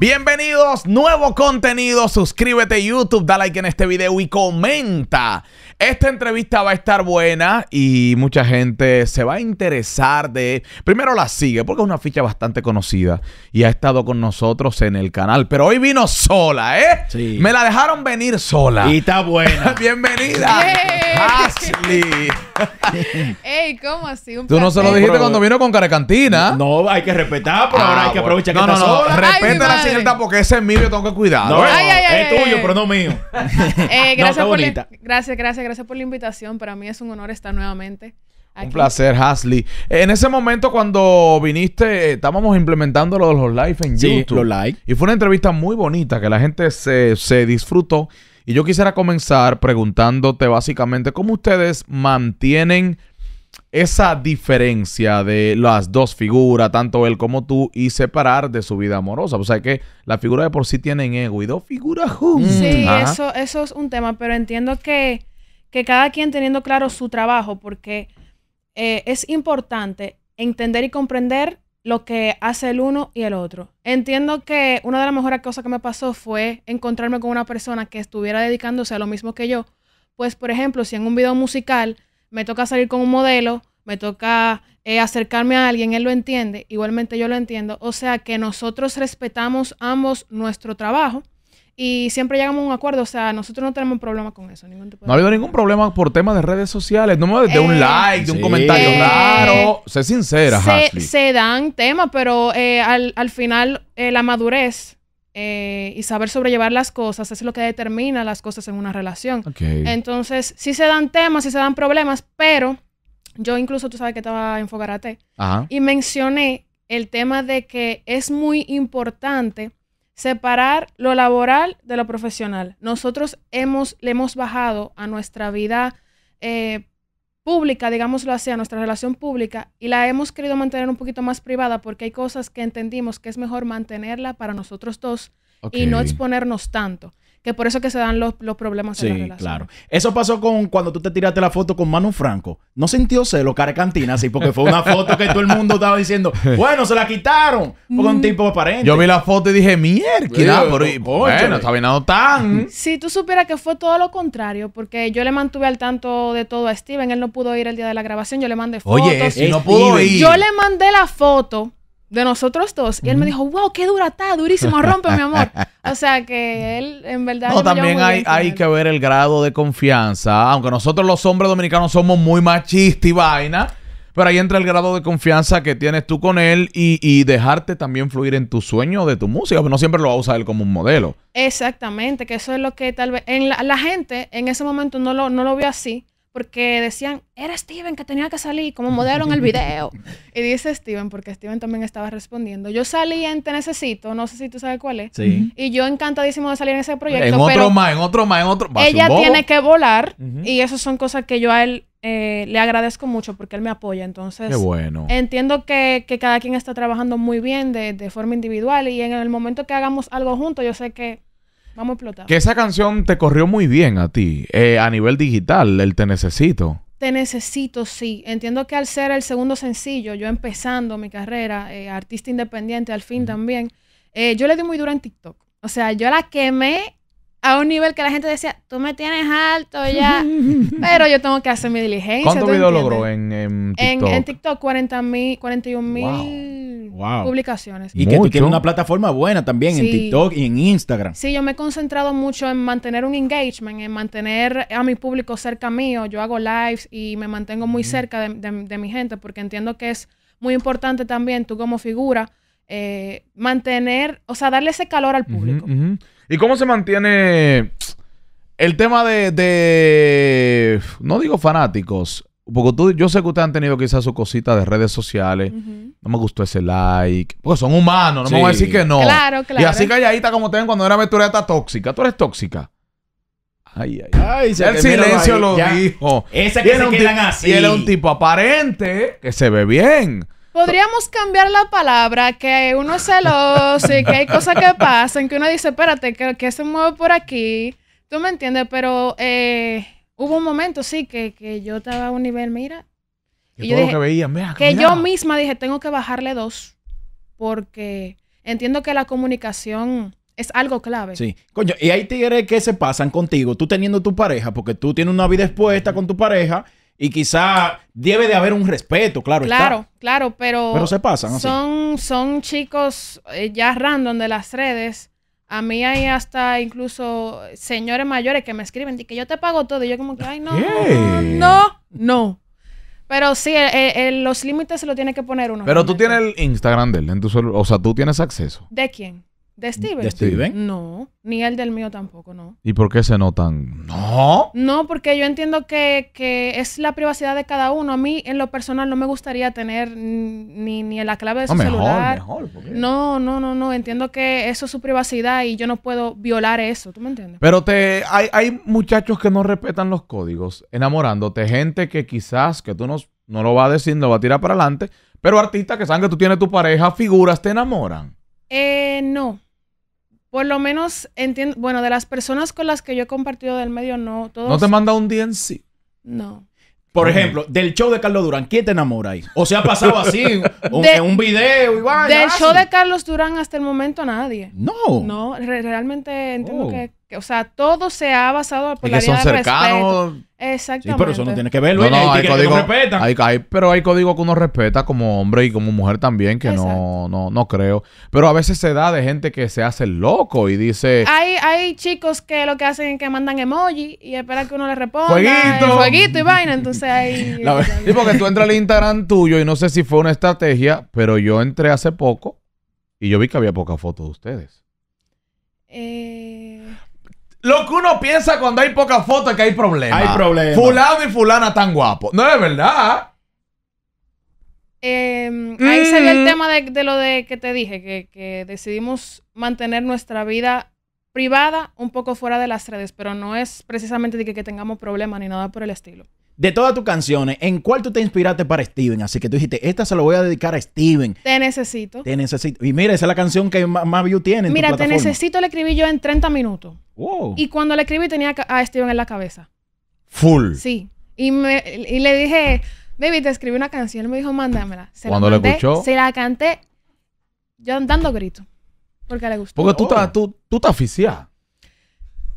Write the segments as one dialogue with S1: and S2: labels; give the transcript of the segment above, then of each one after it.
S1: Bienvenidos, nuevo contenido, suscríbete a YouTube, da like en este video y comenta. Esta entrevista va a estar buena y mucha gente se va a interesar de... Primero la sigue porque es una ficha bastante conocida y ha estado con nosotros en el canal, pero hoy vino sola, ¿eh? Sí. Me la dejaron venir sola. Y está buena. Bienvenida. Ashley. Ey, ¿cómo así? Tú no se lo dijiste cuando vino con Carecantina. No, hay que respetar, pero ah, ahora hay que aprovechar que No, está no, sola. respeta la porque ese es mío, yo tengo que cuidarlo. es tuyo, pero no mío. Eh, gracias, por la,
S2: gracias, gracias, gracias por la invitación. Para mí es un honor estar nuevamente. Aquí. Un
S1: placer, Hasley. En ese momento cuando viniste, eh, estábamos implementando los live en YouTube. Los live. Y fue una entrevista muy bonita que la gente se, se disfrutó. Y yo quisiera comenzar preguntándote básicamente cómo ustedes mantienen esa diferencia de las dos figuras, tanto él como tú, y separar de su vida amorosa. O sea que la figura de por sí tienen ego y dos
S2: figuras juntas. Sí, eso, eso es un tema, pero entiendo que, que cada quien teniendo claro su trabajo, porque eh, es importante entender y comprender lo que hace el uno y el otro. Entiendo que una de las mejores cosas que me pasó fue encontrarme con una persona que estuviera dedicándose a lo mismo que yo. Pues, por ejemplo, si en un video musical me toca salir con un modelo, me toca eh, acercarme a alguien, él lo entiende, igualmente yo lo entiendo. O sea que nosotros respetamos ambos nuestro trabajo y siempre llegamos a un acuerdo. O sea, nosotros no tenemos problema con eso. no
S1: ha habido ningún problema por temas de redes sociales. No me de un eh, like, de un comentario claro. Eh, sé sincera, se, se
S2: dan temas, pero al, al, final la madurez eh, y saber sobrellevar las cosas es lo que determina las cosas en una relación. Entonces, sí se dan temas, sí se dan problemas, pero yo incluso, tú sabes que estaba en Fogarate, y mencioné el tema de que es muy importante separar lo laboral de lo profesional. Nosotros hemos, le hemos bajado a nuestra vida eh, pública, digámoslo así, nuestra relación pública y la hemos querido mantener un poquito más privada porque hay cosas que entendimos que es mejor mantenerla para nosotros dos y no exponernos tanto. Que por eso que se dan los, problemas sí, en la relación. claro.
S3: Eso pasó con cuando tú te tiraste la foto con Manu Franco. No sintió celo, cara cantina, así, porque fue una foto que todo el mundo estaba diciendo, bueno, se la quitaron. Porque un mm. tipo aparente. Yo vi la foto y dije, mierda, pero bueno, está bien tan.
S2: Si tú supieras que fue todo lo contrario, porque yo le mantuve al tanto de todo a Steven. Él no pudo ir el día de la grabación, yo le mandé fotos. Oye, no pudo ir. Yo le mandé la foto de nosotros dos. Y él me dijo, wow, qué dura está, durísimo, rompe, mi amor. O sea que él, en verdad. también hay,
S1: hay que ver el grado de confianza. Aunque nosotros los hombres dominicanos somos muy machistas y vaina. Pero ahí entra el grado de confianza que tienes tú con él y, y dejarte también fluir en tu sueño de tu música. Pero no siempre lo va a usar él como un modelo.
S2: Exactamente, que eso es lo que tal vez. En la, la gente en ese momento no lo, no lo vio así porque decían, era Steven que tenía que salir, como modelo en el video. y dice Steven, porque Steven también estaba respondiendo. Yo salí en Te Necesito, no sé si tú sabes cuál es. Sí. Y yo encantadísimo de salir en ese proyecto. En otro más,
S1: en otro más,
S3: en otro más. Ella tiene que
S2: volar y eso son cosas que yo a él eh, le agradezco mucho porque él me apoya. Entonces, Qué bueno. entiendo que, cada quien está trabajando muy bien de, de forma individual y en el momento que hagamos algo juntos, yo sé que Vamos a explotar. Que esa
S1: canción te corrió muy bien a ti, eh, a nivel digital, el Te Necesito.
S2: Te Necesito, sí. Entiendo que al ser el segundo sencillo, yo empezando mi carrera, eh, artista independiente al fin también, eh, yo le di muy duro en TikTok. O sea, yo la quemé a un nivel que la gente decía, tú me tienes alto ya, pero yo tengo que hacer mi diligencia. ¿Cuánto video logró
S3: en, TikTok? En,
S2: TikTok, 40 mil, 41 mil
S3: publicaciones.
S2: Y que tú tienes una
S3: plataforma buena también en TikTok y en Instagram.
S2: Sí, yo me he concentrado mucho en mantener un engagement, en mantener a mi público cerca mío. Yo hago lives y me mantengo muy cerca de, mi gente porque entiendo que es muy importante también tú como figura. Eh, mantener, o sea, darle ese calor al
S1: público. ¿Y cómo se mantiene el tema de, no digo fanáticos, porque tú, yo sé que ustedes han tenido quizás su cosita de redes sociales. No me gustó ese like. Porque son humanos, no me voy a decir que no. Claro, claro. Y así calladita como te ven cuando era aventureta tóxica. Tú eres tóxica. Ay, ay, ay. el silencio lo dijo. Ese que se quedan así. Y él era un tipo aparente que se ve bien.
S2: Podríamos cambiar la palabra, que uno es celoso y que hay cosas que pasan, que uno dice, espérate, que, que se mueve por aquí. ¿Tú me entiendes? Pero eh, hubo un momento, sí, que, yo estaba a un nivel, mira. Que yo yo misma dije, tengo que bajarle dos, porque entiendo que la comunicación es algo clave. Sí.
S3: Coño, y hay tigres que se pasan contigo, tú teniendo tu pareja, porque tú tienes una vida expuesta con tu pareja y quizá debe de haber un respeto, claro. Claro,
S2: claro, pero... Pero se pasan. Son, son chicos eh, ya random de las redes. A mí hay hasta incluso señores mayores que me escriben y que yo te pago todo. Y yo como que, ay, no, no, no. Pero sí, eh, eh, los límites se lo tiene que poner uno. Pero tú
S1: tienes el Instagram de él en tu O sea, tú tienes acceso.
S2: ¿De quién? ¿De Steven? ¿De Steven? No, ni el del mío tampoco, no.
S1: ¿Y por qué se notan? No.
S2: No, porque yo entiendo que, es la privacidad de cada uno. A mí, en lo personal, no me gustaría tener ni, ni la clave de su celular. No, no, no, no. Entiendo que eso es su privacidad y yo no puedo violar eso. ¿Tú me entiendes?
S1: Pero te, hay, hay muchachos que no respetan los códigos, enamorándote. Gente que quizás, que tú no, no lo vas a decir, no vas a tirar para adelante. Pero artistas que saben que tú tienes tu pareja, figuras, te enamoran.
S2: Eh, no por lo menos entiendo, bueno, de las personas con las que yo he compartido del medio, no todos. ¿No te
S3: manda un sí? No. Por ejemplo, del show de Carlos Durán, ¿quién te enamora ahí? O se ha pasado así, un, en un video y Del show de
S2: Carlos Durán hasta el momento nadie. No. No, realmente entiendo oh. que o sea, todo se ha basado por y son cercanos. Exactamente. pero eso no tiene que ver, no,
S1: no, hay, que código, que pero hay códigos que uno respeta como hombre y como mujer también, que no, no, no creo. Pero a veces se da de gente que se hace loco y dice...
S2: Hay, hay chicos que lo que hacen es que mandan emoji y esperan que uno le responda. jueguito eh, jueguito y vaina! Entonces ahí...
S1: sí, porque tú entras al Instagram tuyo y no sé si fue una estrategia, pero yo entré hace poco y yo vi que había pocas fotos de ustedes. Eh... Lo que uno piensa cuando hay pocas fotos es que hay problemas. Hay problemas. Fulano y fulana tan guapos. No es verdad.
S2: Em, mm. ahí se ve el tema de, lo de que te dije, que, decidimos mantener nuestra vida privada un poco fuera de las redes, pero no es precisamente de que, tengamos problemas ni nada por el estilo.
S3: De todas tus canciones, ¿en cuál tú te inspiraste para Steven? Así que tú dijiste, esta se lo voy a dedicar a Steven.
S2: Te necesito. Te
S3: necesito. Y mira, esa es la canción que más, view tiene. mira, te necesito,
S2: la escribí yo en 30 minutos. Y cuando le escribí tenía a Steven en la cabeza. Full. Sí. Y, me, y le dije, baby, te escribí una canción. Él me dijo, mándamela. cuando la le escuchó. Se la canté yo andando gritos. Porque le gustó. Porque tú oh. estás
S1: tú tú, aficiada.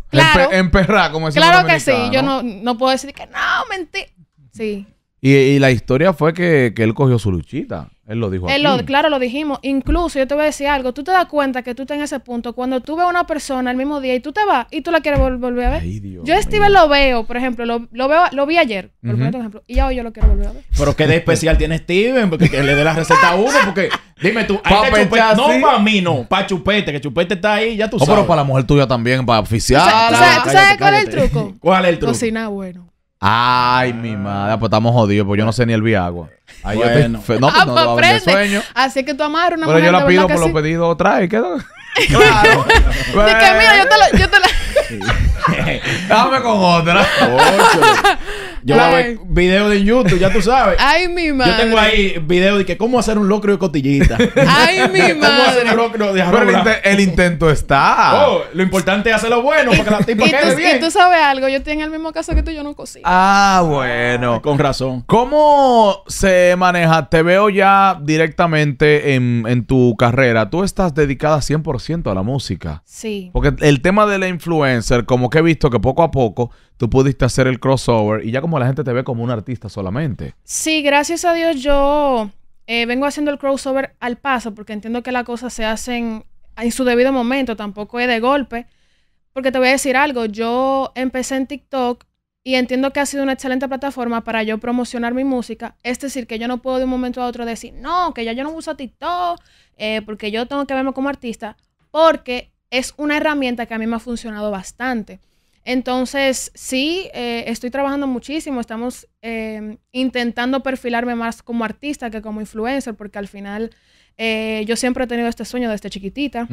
S1: Claro. En como decimos Claro que sí. Yo no,
S2: no puedo decir que no, mentí. Sí.
S1: Y, y, la historia fue que, que, él cogió su luchita. Él lo dijo.
S2: claro, lo dijimos. Incluso yo te voy a decir algo. Tú te das cuenta que tú estás en ese punto cuando tú ves a una persona el mismo día y tú te vas y tú la quieres volver a ver. yo Steven lo veo, por ejemplo, lo, lo, veo, lo vi ayer, por ejemplo, y ya hoy yo lo quiero volver a ver. Pero
S3: qué de especial tiene Steven, porque le dé la receta a uno, porque dime tú, Chupete. No, para mí no, para Chupete, que Chupete está ahí, ya tú oh, sabes. O pero para
S1: la mujer tuya también, para oficial. ¿Tú sabes,
S3: cuál es el truco? ¿Cuál es el truco?
S2: Cocina bueno.
S1: Ay, mi madre, pues estamos jodidos, pues yo no sé ni el Viagua. Ay, bueno. No, ah, no pues, sueño.
S2: Así que tú amarras una Pero yo la pido por los
S1: pedidos otra vez, Claro.
S2: Así mira, yo te la... Yo
S1: te
S3: la... con otra. Yo voy a video de YouTube, ya tú sabes.
S2: Ay, mi madre. Yo tengo ahí
S3: video de que cómo hacer un locro de cotillita.
S2: Ay, mi madre. un locro
S3: Pero el, intento está. Oh, lo importante es hacerlo bueno porque la tipa quede bien.
S2: Y tú sabes algo, yo estoy en el mismo caso que tú, yo no cocino.
S1: Ah, bueno. con razón. ¿Cómo se maneja? Te veo ya directamente en, en tu carrera. Tú estás dedicada 100% a la música. Sí. Porque el tema de la influencer, como que he visto que poco a poco tú pudiste hacer el crossover y ya como la gente te ve como un artista solamente.
S2: Sí, gracias a Dios yo eh, vengo haciendo el crossover al paso porque entiendo que las cosas se hacen en su debido momento, tampoco es de golpe. Porque te voy a decir algo, yo empecé en TikTok y entiendo que ha sido una excelente plataforma para yo promocionar mi música. Es decir, que yo no puedo de un momento a otro decir, no, que ya yo no uso TikTok eh, porque yo tengo que verme como artista, porque es una herramienta que a mí me ha funcionado bastante. Entonces, sí, eh, estoy trabajando muchísimo, estamos eh, intentando perfilarme más como artista que como influencer, porque al final eh, yo siempre he tenido este sueño desde chiquitita.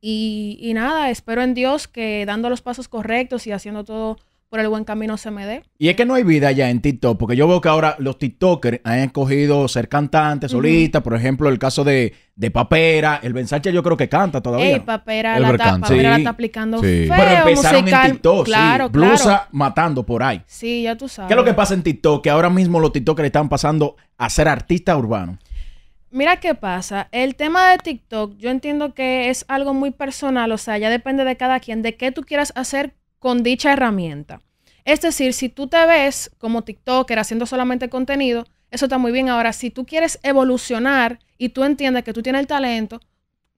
S2: y, nada, espero en Dios que dando los pasos correctos y haciendo todo por el buen camino se me dé.
S3: Y es que no hay vida ya en TikTok, porque yo veo que ahora los TikTokers han escogido ser cantantes, solistas, por ejemplo, el caso de, Papera, el Mensaje yo creo que canta todavía.
S2: Papera, la, está aplicando feo, Pero empezaron en TikTok, claro, sí. Blusa
S3: matando por ahí.
S2: Sí, ya tú sabes. ¿Qué es lo que pasa
S3: en TikTok? Que ahora mismo los TikTokers están pasando a ser artistas urbanos.
S2: Mira qué pasa. El tema de TikTok, yo entiendo que es algo muy personal, o sea, ya depende de cada quien, de qué tú quieras hacer con dicha herramienta. Es decir, si tú te ves como TikToker haciendo solamente contenido, eso está muy bien. Ahora, si tú quieres evolucionar y tú entiendes que tú tienes el talento,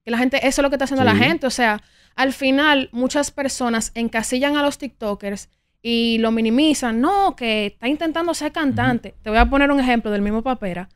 S2: que la gente, eso es lo que está haciendo la gente. O sea, al final muchas personas encasillan a los TikTokers y lo minimizan. No, que está intentando ser cantante. Te voy a poner un ejemplo del mismo Papera.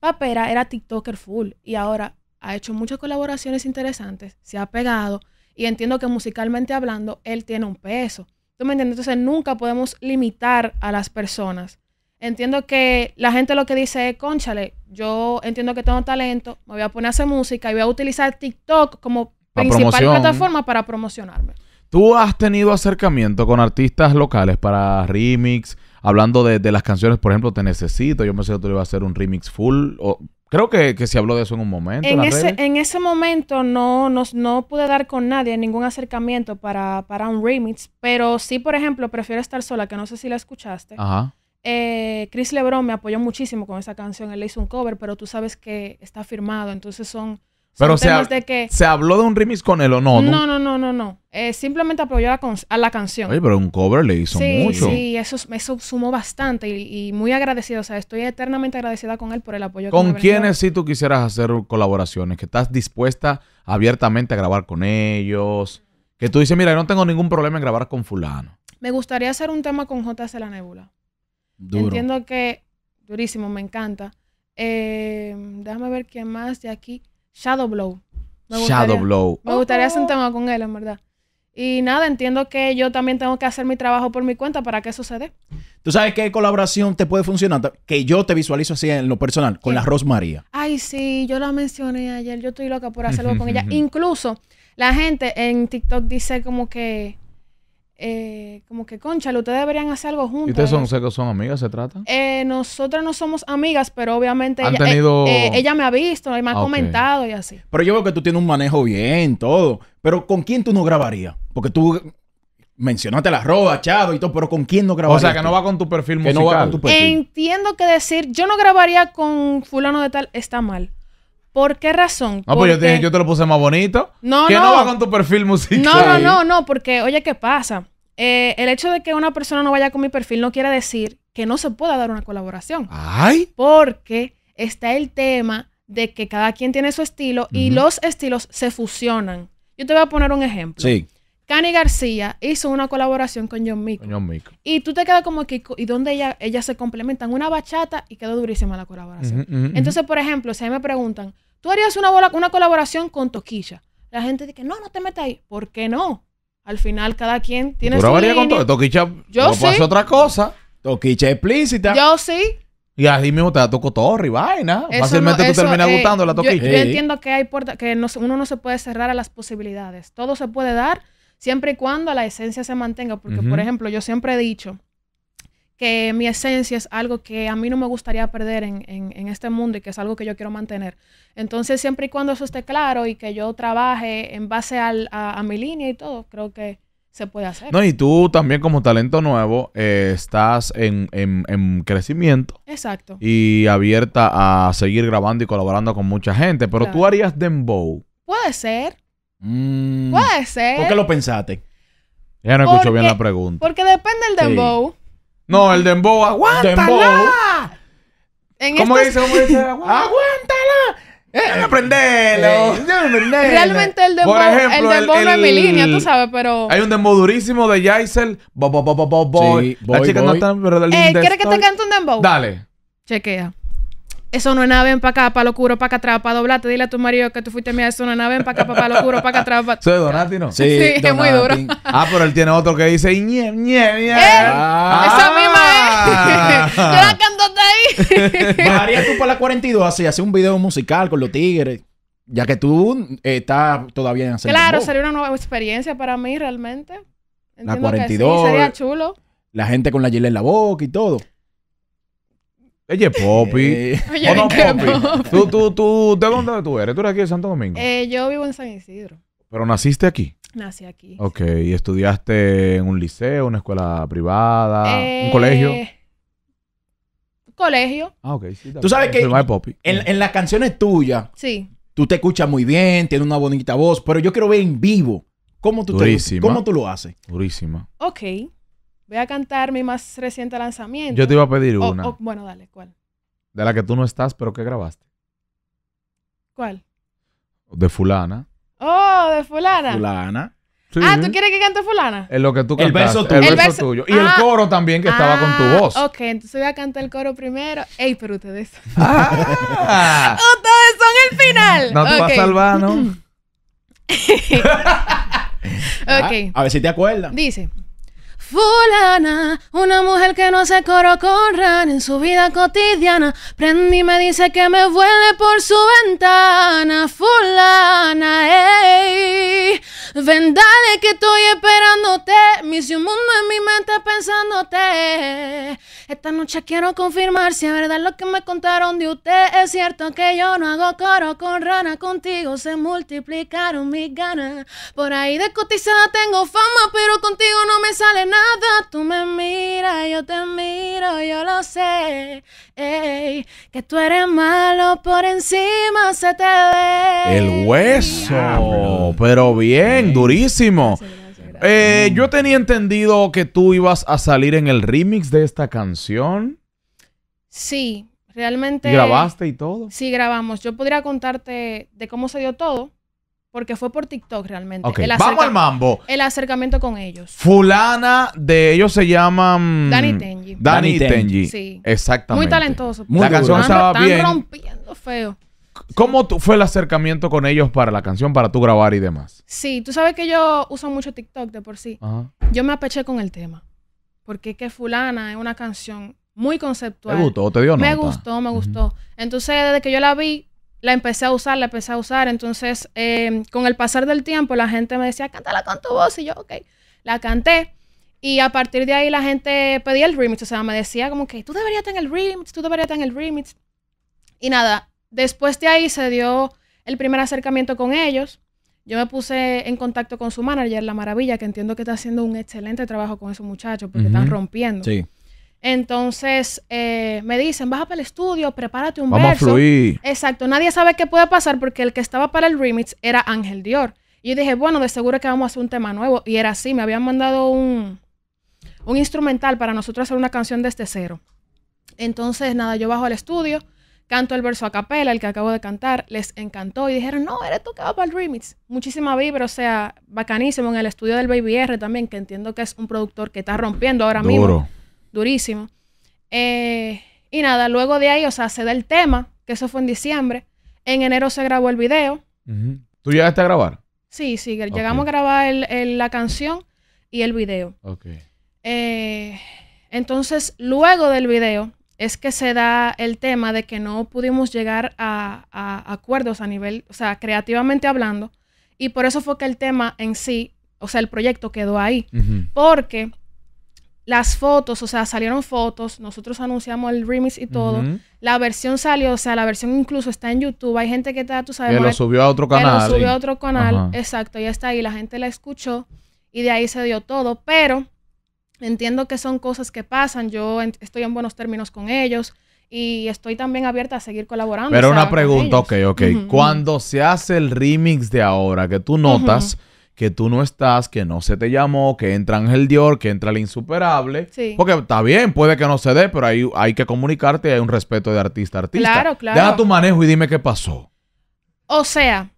S2: Papera era TikToker full y ahora ha hecho muchas colaboraciones interesantes, se ha pegado y entiendo que musicalmente hablando, él tiene un peso. ¿Tú me entiendes? Entonces nunca podemos limitar a las personas. Entiendo que la gente lo que dice es, conchale, yo entiendo que tengo talento, me voy a poner a hacer música y voy a utilizar TikTok como principal plataforma para promocionarme.
S1: ¿Tú has tenido acercamiento con artistas locales para remix? Hablando de, las canciones, por ejemplo, Te Necesito. Yo pensé que tú le ibas a hacer un remix full. O, Creo que, se habló de eso en un momento. En, ese,
S2: en ese momento no, no, no, pude dar con nadie ningún acercamiento para, un remix, pero sí, por ejemplo, Prefiero estar sola, que no sé si la escuchaste. Ajá. Eh, Chris Lebron me apoyó muchísimo con esa canción, él le hizo un cover, pero tú sabes que está firmado, entonces son pero se, se
S1: habló de un remix con él o no. No,
S2: no, no, no, no. Eh, simplemente apoyó a, la canción. Oye, pero
S1: un cover le hizo mucho. Sí,
S2: eso, eso sumó bastante y, muy agradecido. O sea, estoy eternamente agradecida con él por el apoyo. ¿Con quiénes
S1: si tú quisieras hacer colaboraciones? ¿Que estás dispuesta abiertamente a grabar con ellos? Que tú dices, mira, yo no tengo ningún problema en grabar con fulano.
S2: Me gustaría hacer un tema con JC La Nebula.
S3: Duro. Entiendo
S2: que, durísimo, me encanta. Eh, déjame ver quién más de aquí. Shadow Blow. Shadow Blow. Me gustaría hacer un oh. tema con él, en verdad. Y nada, entiendo que yo también tengo que hacer mi trabajo por mi cuenta para que sucede
S3: ¿Tú sabes qué colaboración te puede funcionar? Que yo te visualizo así en lo personal, con la Rosmaría.
S2: Ay, sí, yo la mencioné ayer. Yo estoy loca por hacerlo con ella. Incluso la gente en TikTok dice como que eh, como que, concha, ustedes deberían hacer algo juntos. ¿Y ustedes son,
S1: son amigas, se trata?
S2: Eh, nosotras no somos amigas, pero obviamente eh, eh, ella, me ha visto, me ha ah, comentado y así.
S3: Pero yo veo que tú tienes un manejo bien, todo. Pero ¿con quién tú no grabarías? Porque tú mencionaste la roba, Chado y todo, pero ¿con quién no grabarías? O sea, que no va
S1: con tu perfil musical.
S2: Que no Entiendo que decir, yo no grabaría con fulano de tal está mal. ¿Por qué razón? No, pues yo
S1: te, lo puse más bonito. No, no. no va con tu perfil musical. No, no, no,
S2: no, porque, oye, ¿qué pasa? Eh, el hecho de que una persona no vaya con mi perfil no quiere decir que no se pueda dar una colaboración. ¡Ay! Porque está el tema de que cada quien tiene su estilo y los estilos se fusionan. Yo te voy a poner un ejemplo. Sí. Cani García hizo una colaboración con John Mico. Con John Mico. Y tú te quedas como que, ¿y dónde ella ella se complementan? Una bachata y quedó durísima la colaboración. Entonces, por ejemplo, si a mí me preguntan, Tú harías una, bola, una colaboración con Toquilla. La gente dice, no, no te metas ahí. ¿Por qué no? Al final, cada quien tiene su línea. con
S1: Toquicha Yo no pasa otra cosa. Toquicha explícita. Yo sí. Y así mismo te da todo, cotorra y vaina.
S2: Fácilmente tú terminas eh, gustando la toquilla. Yo, entiendo que hay puertas, que uno no se puede cerrar a las posibilidades. Todo se puede dar siempre y cuando la esencia se mantenga. Porque, por ejemplo, yo siempre he dicho que mi esencia es algo que a mí no me gustaría perder en, este mundo y que es algo que yo quiero mantener. Entonces, siempre y cuando eso esté claro y que yo trabaje en base a, mi línea y todo, creo que se puede hacer. No, y
S1: tú también como talento nuevo eh, estás en, crecimiento. Exacto. Y abierta a seguir grabando y colaborando con mucha gente. Pero tú harías dembow.
S2: Puede ser.
S3: Mm. Puede ser. ¿Por qué lo pensaste? Ya no escucho bien la pregunta.
S2: Porque depende del dembow.
S3: No, el dembow, aguántala. Dembow.
S2: En ¿Cómo dice? ¿Cómo dice? ¡Aguántala!
S1: Eh,
S2: Realmente el dembow, el dembow no es mi línea, tú sabes, pero...
S1: Hay un dembow durísimo de Yaisel. La chica no está... Pero eh, ¿Quieres que te
S2: cante un dembow? Dale. Chequea eso no es nada, ven para acá, para locuro, para acá atrás, para doblarte. Dile a tu marido que tú fuiste mía, eso no es nada, ven para acá, para locuro,
S1: para acá atrás. Pa Donati, no? Sí, es muy duro. Ah, pero él tiene otro que dice, ñe, ñe,
S3: ñe.
S2: Esa misma es. Yo la canto
S3: ahí. María, tú para la 42 así, hacer un video musical con los tigres. Ya que tú eh, estás todavía en hacer Claro,
S2: sería una nueva experiencia para mí realmente.
S3: la 42. sería chulo. La gente con la yel en la boca y todo. Ella es Poppy. Oye, ¿O no, Poppy? ¿Tú, tú, tú, ¿De dónde tú eres? ¿Tú eres aquí de Santo Domingo?
S2: Eh, yo vivo en San Isidro.
S1: ¿Pero naciste aquí?
S2: Nací aquí.
S1: Ok, ¿y estudiaste en un liceo, una
S3: escuela privada, un eh, colegio? Colegio. Ah,
S1: ok. Sí,
S2: Tú sabes que
S3: en, en, las canciones tuyas, sí. tú te escuchas muy bien, tienes una bonita voz, pero yo quiero ver en vivo cómo tú, Te, cómo tú lo haces. Durísima.
S2: Ok. Voy a cantar mi más reciente lanzamiento. Yo te iba a pedir una. bueno, dale, ¿cuál?
S3: De
S1: la que tú no estás, pero que grabaste. ¿Cuál? De fulana.
S2: Oh, de fulana.
S1: Fulana. Ah, ¿tú quieres
S2: que cante fulana? Es
S1: lo que tú cantaste. El verso tuyo. El, verso, tuyo. Y el ah. coro también que estaba con tu ah, voz. Ok,
S2: entonces voy a cantar el coro primero. Ey, pero ustedes...
S3: Ah.
S2: ustedes son el final. No te vas a salvar, ¿no? ok. Ah,
S3: a ver si te acuerdas.
S2: Dice... Fulana, una mujer que no se coro en su vida cotidiana. y me dice que me vuele por su ventana. Fulana, ey. Vendale que estoy esperándote. Me hice mundo en mi mente pensándote. Esta noche quiero confirmar si es verdad lo que me contaron de usted. Es cierto que yo no hago coro con rana. Contigo se multiplicaron mis ganas. Por ahí de cotizada tengo fama, pero contigo no me sale nada. Tú me miras, yo te miro, yo lo sé. Ey, que tú eres malo por encima se te ve.
S1: El hueso. Pero bien, durísimo. Eh, yo tenía entendido que tú ibas a salir en el remix de esta canción.
S2: Sí, realmente. ¿Grabaste y todo? Sí, grabamos. Yo podría contarte de cómo se dio todo, porque fue por TikTok realmente. Vamos al mambo. El acercamiento con ellos.
S1: Fulana de ellos se llaman. Dani Tenji. Dani, Tenji. Sí. Exactamente. Muy talentoso. Muy la canción estaba bien. Están
S2: rompiendo feo.
S1: ¿Cómo fue el acercamiento con ellos para la canción, para tú grabar y demás?
S2: Sí, tú sabes que yo uso mucho TikTok de por sí. Yo me apeché con el tema. Porque es que Fulana es una canción muy conceptual. ¿Te gustó? ¿Te dio nota? Me gustó, me gustó. Entonces, desde que yo la vi, la empecé a usar, la empecé a usar. Entonces, em, con el pasar del tiempo, la gente me decía, cántala con tu voz. Y yo, ok, la canté. Y a partir de ahí la gente pedía el remix, o sea, me decía como que tú deberías tener el remix, tú deberías tener el remix. Y nada, Después de ahí se dio el primer acercamiento con ellos. Yo me puse en contacto con su manager, La Maravilla, que entiendo que está haciendo un excelente trabajo con esos muchachos porque están rompiendo. Sí. Entonces eh, me dicen, baja para el estudio, prepárate un Vamos fluir. Exacto, nadie sabe qué puede pasar porque el que estaba para el remix era Ángel Dior. Y yo dije, bueno, de seguro que vamos a hacer un tema nuevo. Y era así, me habían mandado un, un instrumental para nosotros hacer una canción desde cero. Entonces, nada, yo bajo al estudio Canto el verso a capela, el que acabo de cantar, les encantó y dijeron, no, eres tocado para el remix. Muchísima vibra, o sea, bacanísimo. En el estudio del Baby R también, que entiendo que es un productor que está rompiendo ahora Duro. mismo. Durísimo. Eh, y nada, luego de ahí, o sea, se da el tema, que eso fue en diciembre. En enero se grabó el video.
S1: ¿Tú llegaste a grabar?
S2: Sí, sí, llegamos a grabar la canción y el video. Ok. Eh, entonces, luego del video, es que se da el tema de que no pudimos llegar a, acuerdos a nivel, o sea, creativamente hablando, y por eso fue que el tema en sí, o sea, el proyecto quedó ahí, porque las fotos, o sea, salieron fotos, nosotros anunciamos el remix y todo, la versión salió, o sea, la versión incluso está en YouTube, hay gente que está, tú sabes, que lo subió a otro canal. Que lo subió a otro canal, exacto, ya está ahí, la gente la escuchó y de ahí se dio todo, pero Entiendo que son cosas que pasan, yo estoy en buenos términos con ellos y estoy también abierta a seguir colaborando. Pero una pregunta, ok, ok. Cuando
S1: se hace el remix de ahora, que tú notas que tú no estás, que no se te llamó, que entra Ángel Dior, que entra el
S2: insuperable.
S1: Porque está bien, puede que no se dé, pero hay, hay que comunicarte hay un respeto de artista a artista. Claro, claro. Deja tu manejo y dime qué pasó.
S2: O sea,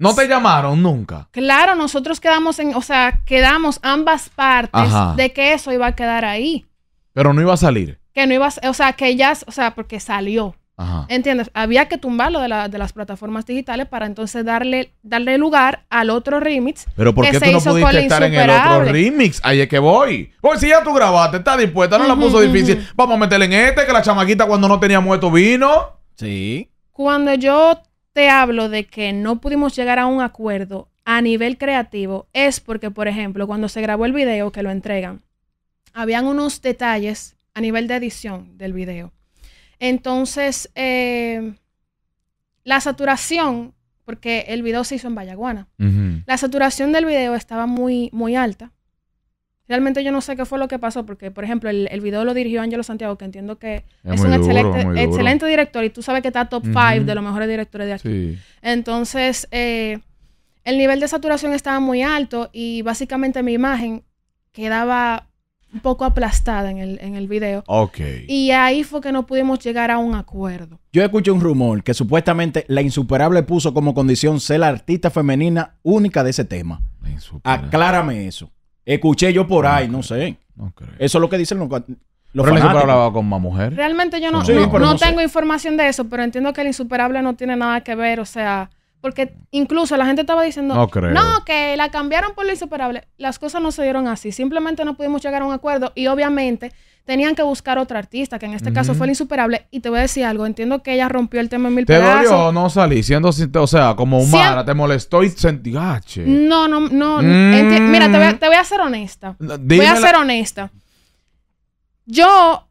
S1: ¿No te llamaron nunca?
S2: Claro, nosotros quedamos en, o sea, quedamos ambas partes de que eso iba a quedar ahí.
S1: Pero no iba a salir.
S2: Que no iba a, o sea, que ya, o sea, porque salió. Ajá. ¿Entiendes? Había que tumbarlo de, las plataformas digitales para entonces darle, darle lugar al otro remix. Pero ¿por qué tú no pudiste estar en el otro
S1: remix? Ahí es que voy. Pues si ya tú grabaste, está dispuesta, no la puso difícil. Vamos a meterle en este, que la chamaquita cuando no tenía muerto vino.
S3: Sí.
S2: Cuando yo hablo de que no pudimos llegar a un acuerdo a nivel creativo es porque, por ejemplo, cuando se grabó el video que lo entregan, habían unos detalles a nivel de edición del video. Entonces, eh, la saturación, porque el video se hizo en Vallaguana, la saturación del video estaba muy, muy alta. Realmente yo no sé qué fue lo que pasó, porque, por ejemplo, el, video lo dirigió Ángelo Santiago, que entiendo que es, un excelente, director y tú sabes que está top 5 de los mejores directores de aquí. Entonces, eh, el nivel de saturación estaba muy alto y básicamente mi imagen quedaba un poco aplastada en el, video. Y ahí fue que no pudimos llegar a un acuerdo.
S3: Yo escuché un rumor que supuestamente la insuperable puso como condición ser la artista femenina única de ese tema. Aclárame eso. Escuché yo por ahí, no sé. Eso es lo que dicen los, los pero hablaba con más mujer.
S2: Realmente yo no, no, tengo información de eso, pero entiendo que el insuperable no tiene nada que ver, o sea, porque incluso la gente estaba diciendo, no, no que la cambiaron por el insuperable. Las cosas no se dieron así, simplemente no pudimos llegar a un acuerdo y obviamente tenían que buscar otra artista, que en este caso fue el insuperable. Y te voy a decir algo, entiendo que ella rompió el tema en mil ¿Te pedazos.
S1: ¿Te no salí? Siendo, o sea, como humana, te molestó y sentí, No,
S2: no, no. Mira, te voy, a, ser honesta. Voy a ser honesta. Yo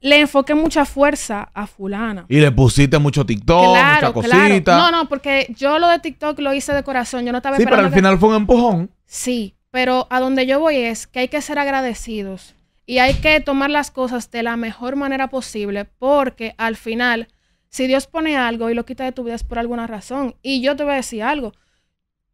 S2: le enfoqué mucha fuerza a fulana.
S1: Y le pusiste mucho TikTok, muchas mucha cosita. No, no,
S2: porque yo lo de TikTok lo hice de corazón. Yo no estaba Sí, pero al final
S1: fue un empujón.
S2: Sí, pero a donde yo voy es que hay que ser agradecidos y hay que tomar las cosas de la mejor manera posible porque al final, si Dios pone algo y lo quita de tu vida es por alguna razón. Y yo te voy a decir algo.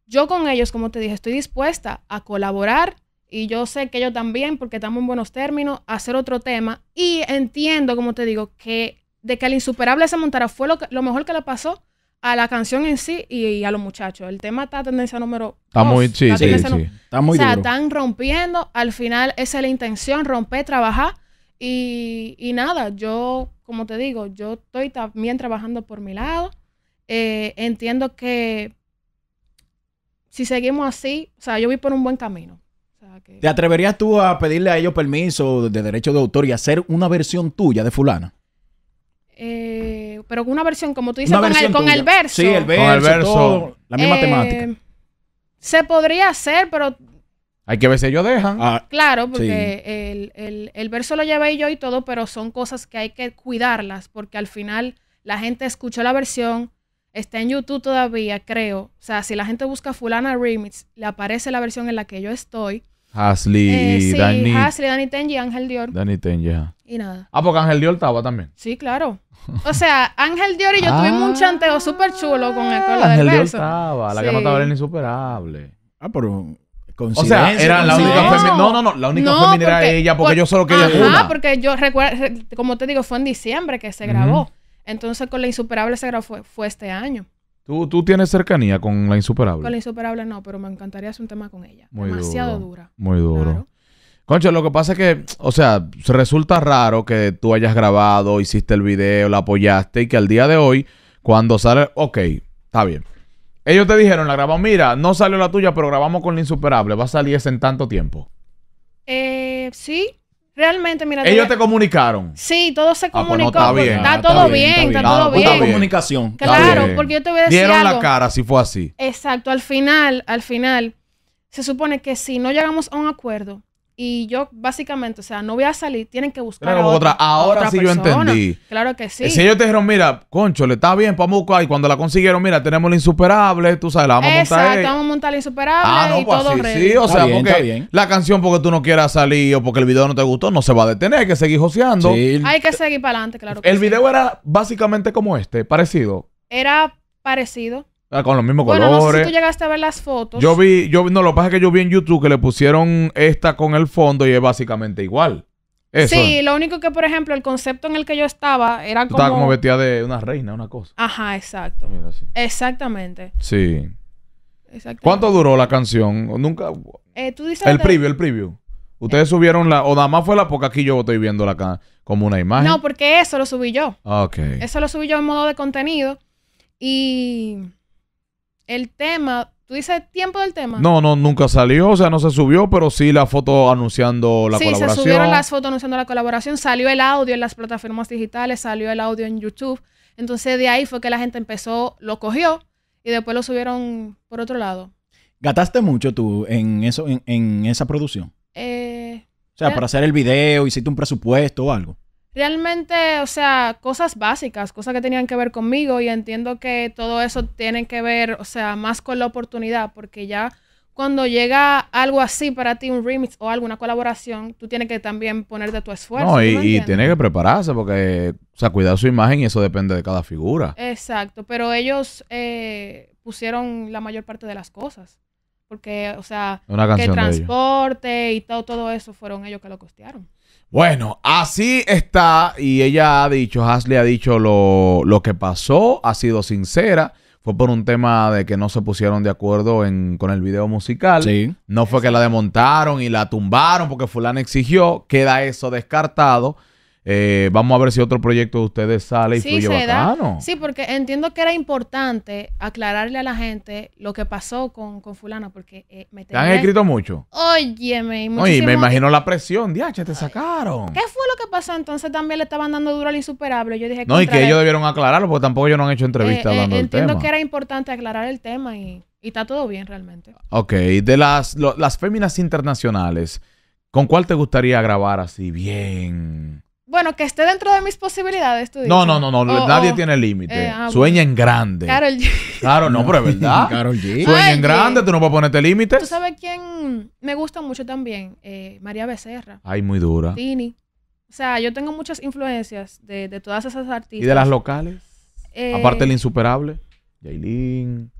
S2: Yo con ellos, como te dije, estoy dispuesta a colaborar y yo sé que ellos también, porque estamos en buenos términos, a hacer otro tema. Y entiendo, como te digo, que de que el insuperable se montara fue lo, lo mejor que le pasó a la canción en sí y, a los muchachos. El tema está tendencia número. Está muy, sí, Está muy O sea, están rompiendo. Al final, esa es la intención: romper, trabajar. Y, y nada, yo, como te digo, yo estoy también trabajando por mi lado. Eh, entiendo que si seguimos así, o sea, yo voy por un buen camino.
S3: ¿Te atreverías tú a pedirle a ellos permiso de derecho de autor y hacer una versión tuya de Fulana?
S2: Eh pero con una versión, como tú dices, con el, verso. Sí, el verso. la misma eh, temática. Se podría hacer, pero.
S1: Hay que ver si ellos dejan. Ah, claro, porque
S2: el, verso lo llevé yo y todo, pero son cosas que hay que cuidarlas, porque al final la gente escuchó la versión, está en YouTube todavía, creo. O sea, si la gente busca Fulana Remix, le aparece la versión en la que yo estoy.
S1: Hasley, eh, Dani sí, Danny. Hasley,
S2: Danny Tenji, Ángel Dior.
S1: Danny Tenji, y nada. Ah, porque Ángel Dior estaba también.
S2: Sí, claro. O sea, Ángel Dior y yo tuvimos un ah. chanteo súper chulo con el cola Ángel Dior estaba,
S1: la que no estaba en
S3: insuperable. Ah, pero o sea, era la única No, no, no. La única no, femenina era ella porque yo solo quería ajá, Ah,
S2: porque yo recuerdo, como te digo, fue en diciembre que se grabó. Entonces con La Insuperable se grabó, fue, este año.
S1: ¿Tú, ¿Tú, tienes cercanía con La Insuperable? Con
S2: La Insuperable no, pero me encantaría hacer un tema con ella.
S1: Demasiado dura. Muy duro. Concho, lo que pasa es que, o sea, resulta raro que tú hayas grabado, hiciste el video, la apoyaste y que al día de hoy, cuando sale, ok, está bien. Ellos te dijeron, la grabamos, mira, no salió la tuya, pero grabamos con la insuperable, va a salir ese en tanto tiempo.
S2: Eh, sí, Realmente, mira. Ellos te,
S1: comunicaron.
S2: Sí, todo se ah, pues comunicó. está, bien. todo bien, está, todo bien. Está, comunicación.
S1: Claro, porque yo te voy a decir. Dieron la cara si fue así.
S2: Exacto. Al final, al final, se supone que si no llegamos a un acuerdo, y yo, básicamente, o sea, no voy a salir, tienen que buscar otra, Ahora sí yo entendí. Claro que sí. Eh, si ellos
S1: te dijeron, mira, concho, le está bien, para Y cuando la consiguieron, mira, tenemos la insuperable, tú sabes, la vamos a montar. Exacto, vamos
S2: a montar la insuperable ah, y pues todo sí, Sí, o sea, porque
S1: la canción porque tú no quieras salir o porque el video no te gustó, no se va a detener, hay que seguir joseando. Hay
S2: que seguir para adelante, claro que
S1: El video era básicamente como este, parecido.
S2: Era parecido.
S1: Ah, con los mismos colores. Bueno, no sé si tú
S2: llegaste a ver las fotos. Yo
S1: vi, yo no, lo que pasa es que yo vi en YouTube que le pusieron esta con el fondo y es básicamente igual. sí,
S2: lo único que, por ejemplo, el concepto en el que yo estaba era como. como vestida
S1: de una reina, una cosa.
S2: Ajá, exacto. Exactamente. Sí. Exactamente.
S1: ¿Cuánto duró la canción? Nunca.
S2: Eh, ¿tú dices el preview,
S1: el preview. Ustedes eh. subieron la. O nada más fue la porque aquí yo estoy viendo la como una imagen. No,
S2: porque eso lo subí yo. Ah, ok. Eso lo subí yo en modo de contenido. Y el tema, ¿tú dices tiempo del tema? No,
S1: no, nunca salió, o sea, no se subió, pero sí la foto anunciando la colaboración. Sí, se subieron las
S2: fotos anunciando la colaboración, salió el audio en las plataformas digitales, salió el audio en YouTube. Entonces de ahí fue que la gente empezó, lo cogió y después lo subieron por otro lado.
S3: ¿Gataste mucho tú en, eso, en, esa producción?
S2: Eh, o sea, para hacer
S3: el video, hiciste un presupuesto o algo
S2: realmente, o sea, cosas básicas, cosas que tenían que ver conmigo y entiendo que todo eso tiene que ver, o sea, más con la oportunidad, porque ya cuando llega algo así para ti, un remix o alguna colaboración, tú tienes que también ponerte tu esfuerzo. No, y, tiene
S1: que prepararse porque, o sea, cuidar su imagen y eso depende de cada figura.
S2: Exacto, pero ellos eh, pusieron la mayor parte de las cosas. Porque, o sea, el transporte y todo, todo eso fueron ellos que lo costearon.
S1: Bueno, así está y ella ha dicho, Hasley ha dicho lo, lo, que pasó, ha sido sincera. Fue por un tema de que no se pusieron de acuerdo en, con el video musical. No fue que la demontaron y la tumbaron porque fulana exigió. Queda eso descartado. Eh, vamos a ver si otro proyecto de ustedes sale y sí, fluye bacano. Sí,
S2: porque entiendo que era importante aclararle a la gente lo que pasó con, con fulana, porque eh, me ¿Te han escrito mucho? Óyeme. Muchísimo... Oye, me imagino
S1: la presión, diache, te sacaron. ¿Qué
S2: fue lo que pasó? Entonces también le estaban dando duro al insuperable. Yo dije que No, y que ellos
S1: debieron aclararlo, porque tampoco ellos no han hecho entrevistas eh, eh, hablando tema. Entiendo que era
S2: importante aclarar el tema y, está todo bien realmente.
S1: Ok, de las, las féminas internacionales, ¿con cuál te gustaría grabar así bien...?
S2: Bueno, que esté dentro de mis posibilidades, tú dices. No, no, no, nadie tiene
S1: límite. Eh, ah, Sueña en grande. Carol Claro, no, pero es verdad. Carol Sueña en grande, tú no puedes ponerte límites. ¿Tú
S2: sabes quién me gusta mucho también? Eh, María Becerra.
S1: Ay, muy dura.
S2: Tini. O sea, yo tengo muchas influencias de, todas esas artistas. ¿Y de las locales? Eh, Aparte el
S1: insuperable. Yailin.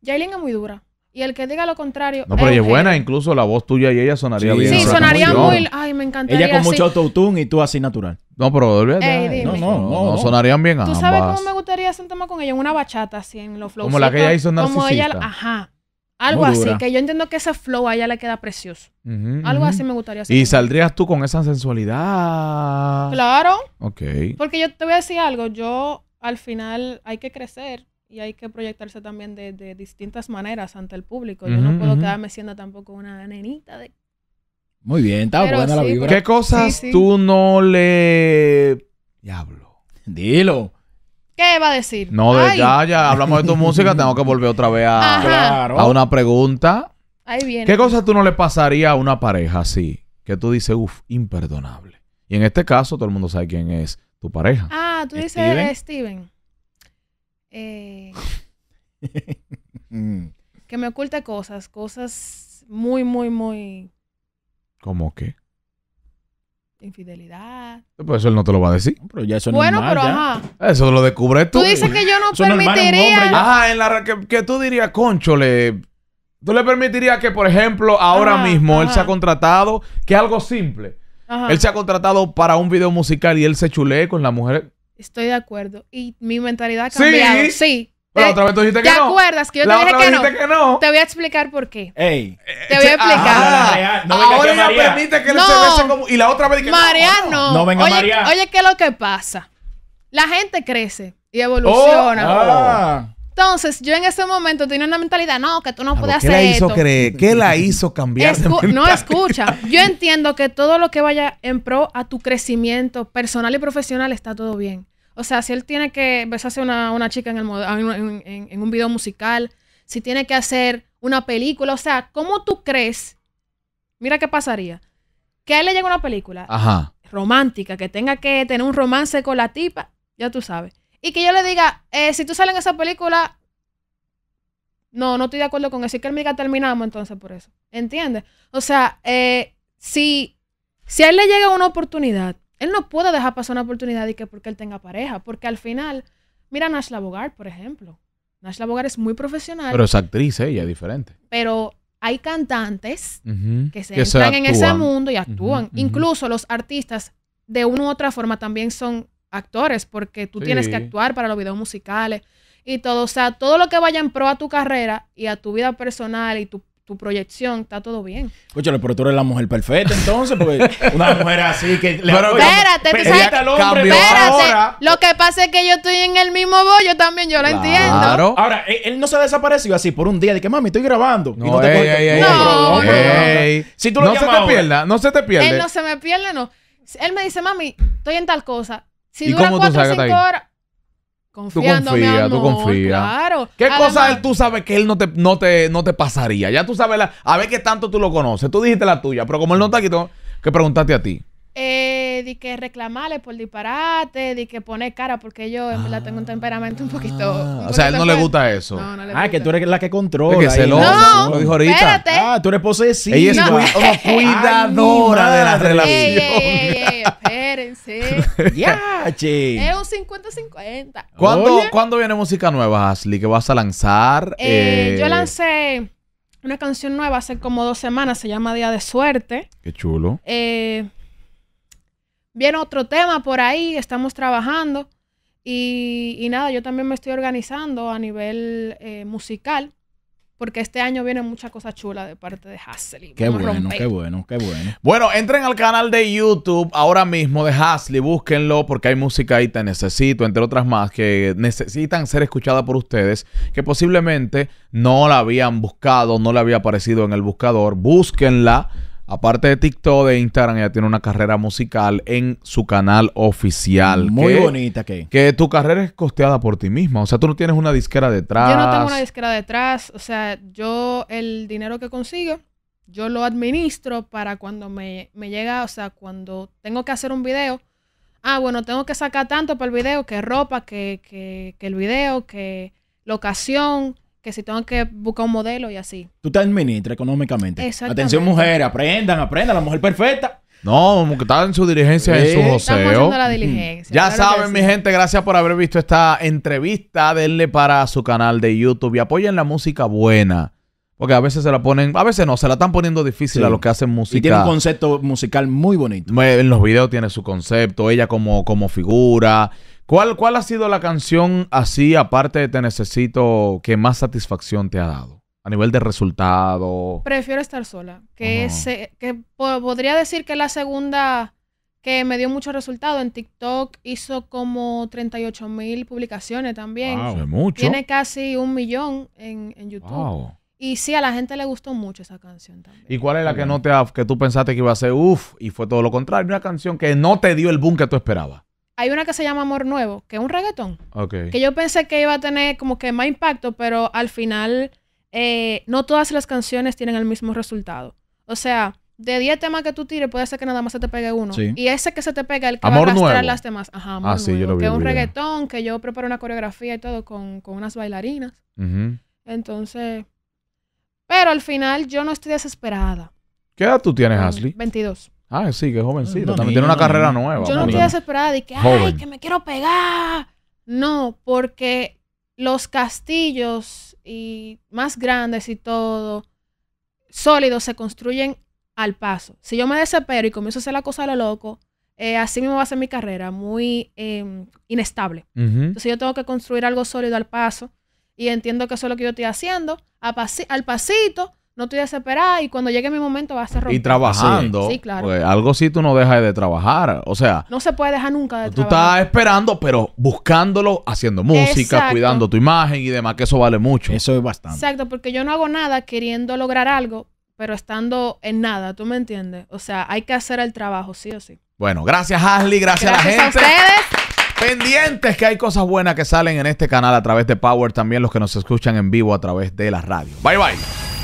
S2: Yailin es muy dura. Y el que diga lo contrario. No, pero ella es buena,
S1: incluso la voz tuya y ella sonaría bien. sí, sonaría muy.
S2: Ay, me encantaría. Ella con mucho auto
S3: autotune y tú así natural. No, pero No,
S2: no, no, sonarían bien ambas. ¿Tú sabes cómo me gustaría sentarme con ella? En una bachata, así, en los flows. Como la que ella hizo en Como ella, ajá. Algo así, que yo entiendo que ese flow a ella le queda precioso. Algo así me gustaría hacer. Y
S1: saldrías tú con esa sensualidad. Claro, Ok.
S2: porque yo te voy a decir algo. Yo, al final, hay que crecer y hay que proyectarse también de, distintas maneras ante el público. Yo no puedo quedarme siendo tampoco una nenita de...
S3: Muy bien, está buena la vibra. ¿Qué cosas tú no le... Diablo. Dilo.
S2: ¿Qué va a decir? No, ya,
S1: ya hablamos de tu música, tengo que volver otra vez a, una pregunta.
S2: Ahí viene. ¿Qué cosas tú no le
S1: pasaría a una pareja así? Que tú dices, uff, imperdonable. Y en este caso, todo el mundo sabe quién es tu pareja. Ah, tú dices
S2: Steven. Eh,
S1: mm.
S2: que me oculta cosas, cosas muy, muy, muy...
S1: ¿Cómo qué? Infidelidad. Pues eso él no te lo va a decir. Pero ya eso bueno, pero ajá. Eso lo descubres tú. Tú dices que yo no permitiría. ajá, en la que, tú dirías, le... ¿Tú le permitirías que, por ejemplo, ahora mismo él se ha contratado, que es algo simple? Él se ha contratado para un video musical y él se chulee con la mujer
S2: Estoy de acuerdo. Y mi mentalidad ha cambiado. Sí. sí. Pero eh, otra vez tú dijiste que ¿Te no. ¿Te acuerdas que yo te dije que no? Te voy a explicar por qué. Ey. Te voy a
S3: explicar. no venga permite que no. se vea como... Y la otra vez que María no. No, venga oye, María. Oye,
S2: ¿qué es lo que pasa? La gente crece y evoluciona. Oh. ah. Entonces, yo en ese momento tenía una mentalidad, no, que tú no puedes hacer esto. Creer?
S1: ¿Qué la hizo cambiar? de no,
S2: escucha. Yo entiendo que todo lo que vaya en pro a tu crecimiento personal y profesional está todo bien. O sea, si él tiene que besarse a una, chica en, un video musical, si tiene que hacer una película, o sea, ¿cómo tú crees? Mira qué pasaría. Que a él le llegue una película romántica, que tenga que tener un romance con la tipa, ya tú sabes y que yo le diga, eh, si tú sales en esa película, no, no estoy de acuerdo con eso. Y que él me diga, terminamos entonces por eso. ¿Entiendes? O sea, eh, si, si a él le llega una oportunidad, él no puede dejar pasar una oportunidad y que porque él tenga pareja. Porque al final, mira a Nash por ejemplo. Nash Bogart es muy profesional. Pero es
S1: actriz ella, es diferente.
S2: Pero hay cantantes que se en ese mundo y actúan. Incluso los artistas, de una u otra forma, también son actores, porque tú tienes que actuar para los videos musicales y todo. O sea, todo lo que vaya en pro a tu carrera y a tu vida personal y tu, proyección, está todo bien.
S3: Escúchale, pero tú eres la mujer perfecta entonces, una mujer así que le pero, Espérate, espérate.
S2: Lo que pasa es que yo estoy en el mismo bollo también, yo lo entiendo claro.
S3: Ahora, e, él, no se ha desaparecido así por un día de que mami, estoy grabando. No, y no no, no, Si tú lo no se te pierda, no se te pierde. Él no
S2: se me pierde, no. Él me dice, mami, estoy en tal cosa ¿Y cómo tú sabes que ahí? Horas, Confiando, tú confías, tú ¿Qué cosas
S1: tú sabes que él no te, no no te pasaría? Ya tú sabes, la, a ver qué tanto tú lo conoces. Tú dijiste la tuya, pero como él no está aquí, ¿qué preguntaste a
S3: ti.
S2: Eh, di que reclamarle por disparate, di que poner cara, porque yo en verdad tengo un ah. temperamento un poquito. o sea, él no le gusta eso. No, no Ah,
S3: que tú eres la que controla. Es que lo dijo ahorita. Ah, tú eres posesiva. Ella es cuidadora de la relación.
S2: Espérense. ya, che. Es un 50-50.
S1: ¿Cuándo, viene música nueva, Ashley? Que vas a lanzar? Eh, eh, yo
S2: lancé una canción nueva hace como dos semanas. Se llama Día de Suerte. Qué chulo. Eh, viene otro tema por ahí. Estamos trabajando. y, nada, yo también me estoy organizando a nivel musical porque este año viene mucha cosa chula de parte de Hasley. Qué bueno, qué bueno,
S3: qué bueno. Bueno, entren al canal de
S1: YouTube ahora mismo de Hasley, búsquenlo porque hay música ahí, te necesito, entre otras más, que necesitan ser escuchada por ustedes, que posiblemente no la habían buscado, no le había aparecido en el buscador. Búsquenla Aparte de TikTok, de Instagram, ella tiene una carrera musical en su canal oficial. Muy bonita, que. Que tu carrera es costeada por ti misma. O sea, tú no tienes una disquera detrás. Yo no tengo una
S2: disquera detrás. O sea, yo el dinero que consigo, yo lo administro para cuando me, llega, o sea, cuando tengo que hacer un video. Ah, bueno, tengo que sacar tanto para el video, que ropa, que, que, que el video, que locación, que si tengo que buscar un modelo y así.
S3: Tú te administras económicamente. Atención, mujer, aprendan, aprendan, la mujer perfecta. No, que está en su diligencia, en su joseo.
S2: Mm. ya saben,
S3: mi gente, gracias por haber visto esta
S1: entrevista. Denle para su canal de YouTube y apoyen la música buena. Porque a veces se la ponen, a veces no, se la están poniendo difícil a los que hacen música. Y tiene un concepto musical muy bonito. En los videos tiene su concepto, ella como, como figura, ¿Cuál, ha sido la canción así, aparte de Te Necesito, que más satisfacción te ha dado? A nivel de resultado.
S2: Prefiero estar sola. Que, que podría decir que la segunda que me dio mucho resultado. En TikTok hizo como 38 mil publicaciones también. mucho. Tiene casi un millón en, YouTube. Y sí, a la gente le gustó mucho esa canción también.
S1: ¿Y cuál es la que no te que tú pensaste que iba a ser uff y fue todo lo contrario? Una canción que no te dio el boom que tú esperabas
S2: hay una que se llama Amor Nuevo, que es un reggaetón. Okay. Que yo pensé que iba a tener como que más impacto, pero al final eh, no todas las canciones tienen el mismo resultado. O sea, de 10 temas que tú tires, puede ser que nada más se te pegue uno. Y ese que se te pega, el que va a arrastrar las demás. Ajá, ah, amor yo lo Que es un reggaetón, que yo preparo una coreografía y todo con, unas bailarinas. Entonces. Pero al final yo no estoy desesperada.
S1: ¿Qué edad tú tienes, Ashley? 22. Ah, sí, que
S2: jovencito. También tiene una carrera nueva. Yo no pues, estoy desesperada de que, ay, que me quiero pegar. No, porque los castillos y más grandes y todo, sólidos, se construyen al paso. Si yo me desespero y comienzo a hacer la cosa a lo loco, eh, así mismo va a ser mi carrera, muy em, inestable. Entonces yo tengo que construir algo sólido al paso y entiendo que eso es lo que yo estoy haciendo, al pasito, no estoy desesperada y cuando llegue mi momento va a ser Y trabajando. Sí, claro.
S1: Pues, algo sí tú no dejas de trabajar. O sea.
S2: No se puede dejar nunca de trabajar. Tú estás
S1: esperando, pero buscándolo, haciendo música, cuidando tu imagen y demás, que eso vale mucho. Eso es bastante.
S2: Exacto, porque yo no hago nada queriendo lograr algo, pero estando en nada, ¿tú me entiendes? O sea, hay que hacer el trabajo, sí o sí.
S1: Bueno, gracias, Ashley, gracias, gracias a la gente. Gracias a ustedes. Pendientes que hay cosas buenas que salen en este canal a través de Power, también los que nos escuchan en vivo a través de la radio. Bye bye.